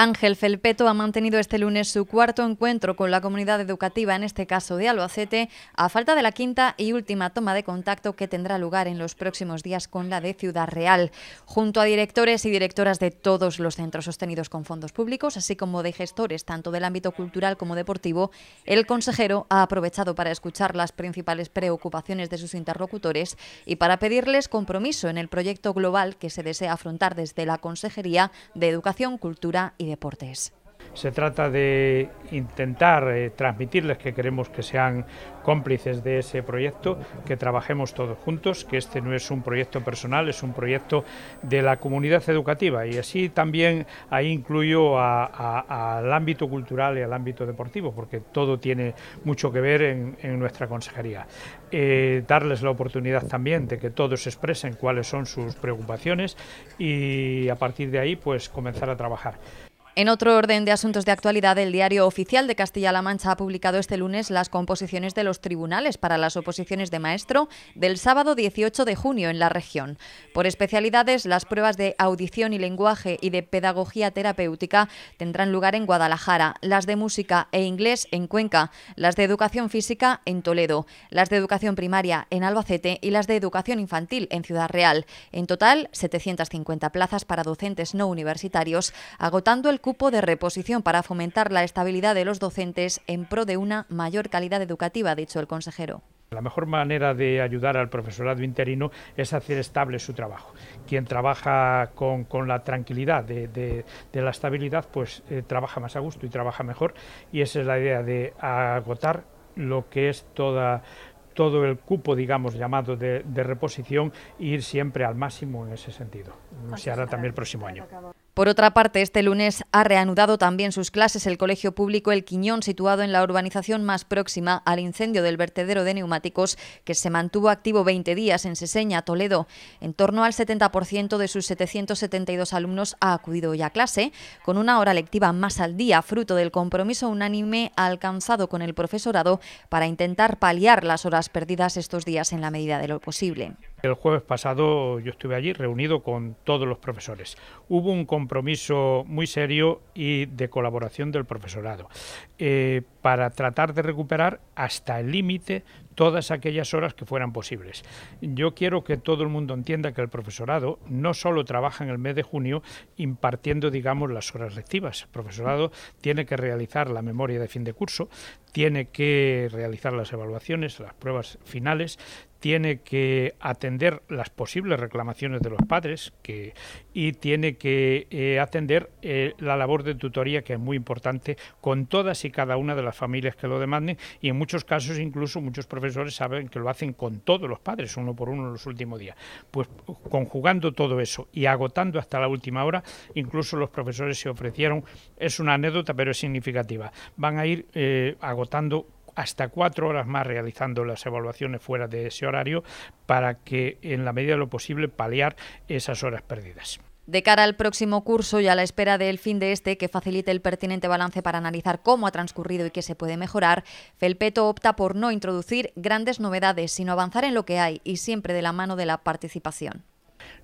Ángel Felpeto ha mantenido este lunes su cuarto encuentro con la comunidad educativa, en este caso de Albacete, a falta de la quinta y última toma de contacto que tendrá lugar en los próximos días con la de Ciudad Real, junto a directores y directoras de todos los centros sostenidos con fondos públicos, así como de gestores tanto del ámbito cultural como deportivo. El consejero ha aprovechado para escuchar las principales preocupaciones de sus interlocutores y para pedirles compromiso en el proyecto global que se desea afrontar desde la Consejería de Educación, Cultura y Deportes. Se trata de intentar eh, transmitirles que queremos que sean cómplices de ese proyecto, que trabajemos todos juntos, que este no es un proyecto personal, es un proyecto de la comunidad educativa y así también ahí incluyo al ámbito cultural y al ámbito deportivo, porque todo tiene mucho que ver en, nuestra consejería. Eh, darles la oportunidad también de que todos expresen cuáles son sus preocupaciones y a partir de ahí pues comenzar a trabajar. En otro orden de asuntos de actualidad, el Diario Oficial de Castilla-La Mancha ha publicado este lunes las composiciones de los tribunales para las oposiciones de maestro del sábado 18 de junio en la región. Por especialidades, las pruebas de audición y lenguaje y de pedagogía terapéutica tendrán lugar en Guadalajara, las de música e inglés en Cuenca, las de educación física en Toledo, las de educación primaria en Albacete y las de educación infantil en Ciudad Real. En total, 750 plazas para docentes no universitarios, agotando el cupo de reposición para fomentar la estabilidad de los docentes en pro de una mayor calidad educativa, ha dicho el consejero. La mejor manera de ayudar al profesorado interino es hacer estable su trabajo. Quien trabaja con, la tranquilidad de, la estabilidad, pues eh, trabaja más a gusto y trabaja mejor. Y esa es la idea de agotar lo que es toda, todo el cupo, digamos, llamado de, de reposición e ir siempre al máximo en ese sentido. Se hará también el próximo año. Por otra parte, este lunes ha reanudado también sus clases el Colegio Público El Quiñón, situado en la urbanización más próxima al incendio del vertedero de neumáticos que se mantuvo activo 20 días en Seseña, Toledo. En torno al 70% de sus 772 alumnos ha acudido ya a clase, con una hora lectiva más al día, fruto del compromiso unánime alcanzado con el profesorado para intentar paliar las horas perdidas estos días en la medida de lo posible. El jueves pasado yo estuve allí reunido con todos los profesores. Hubo un compromiso muy serio y de colaboración del profesorado. Eh, para tratar de recuperar hasta el límite todas aquellas horas que fueran posibles. Yo quiero que todo el mundo entienda que el profesorado no solo trabaja en el mes de junio impartiendo, digamos, las horas lectivas. El profesorado tiene que realizar la memoria de fin de curso, tiene que realizar las evaluaciones, las pruebas finales, tiene que atender las posibles reclamaciones de los padres que, y tiene que eh, atender eh, la labor de tutoría, que es muy importante, con todas y cada una de las familias que lo demanden y en muchos casos incluso muchos profesores saben que lo hacen con todos los padres, uno por uno en los últimos días. Pues conjugando todo eso y agotando hasta la última hora, incluso los profesores se ofrecieron, es una anécdota pero es significativa, van a ir eh, agotando hasta cuatro horas más realizando las evaluaciones fuera de ese horario para que en la medida de lo posible paliar esas horas perdidas. De cara al próximo curso y a la espera del fin de este, que facilite el pertinente balance para analizar cómo ha transcurrido y qué se puede mejorar, Felpeto opta por no introducir grandes novedades, sino avanzar en lo que hay y siempre de la mano de la participación.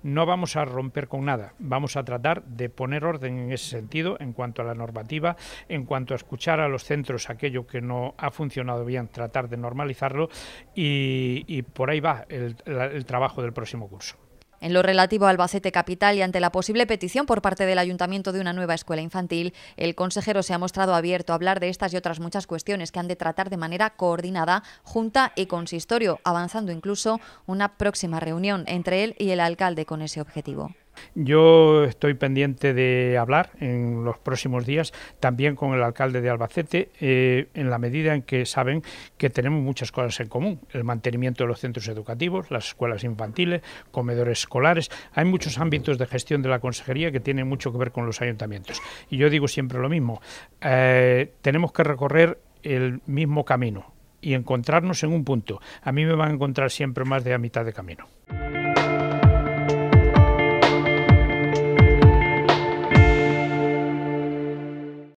No vamos a romper con nada, vamos a tratar de poner orden en ese sentido en cuanto a la normativa, en cuanto a escuchar a los centros aquello que no ha funcionado bien, tratar de normalizarlo y, por ahí va el trabajo del próximo curso. En lo relativo al Albacete Capital y ante la posible petición por parte del Ayuntamiento de una nueva escuela infantil, el consejero se ha mostrado abierto a hablar de estas y otras muchas cuestiones que han de tratar de manera coordinada Junta y Consistorio, avanzando incluso una próxima reunión entre él y el alcalde con ese objetivo. Yo estoy pendiente de hablar en los próximos días también con el alcalde de Albacete, eh, en la medida en que saben que tenemos muchas cosas en común. El mantenimiento de los centros educativos, las escuelas infantiles, comedores escolares. Hay muchos ámbitos de gestión de la consejería que tienen mucho que ver con los ayuntamientos. Y yo digo siempre lo mismo, eh, tenemos que recorrer el mismo camino y encontrarnos en un punto. A mí me van a encontrar siempre más de a mitad de camino.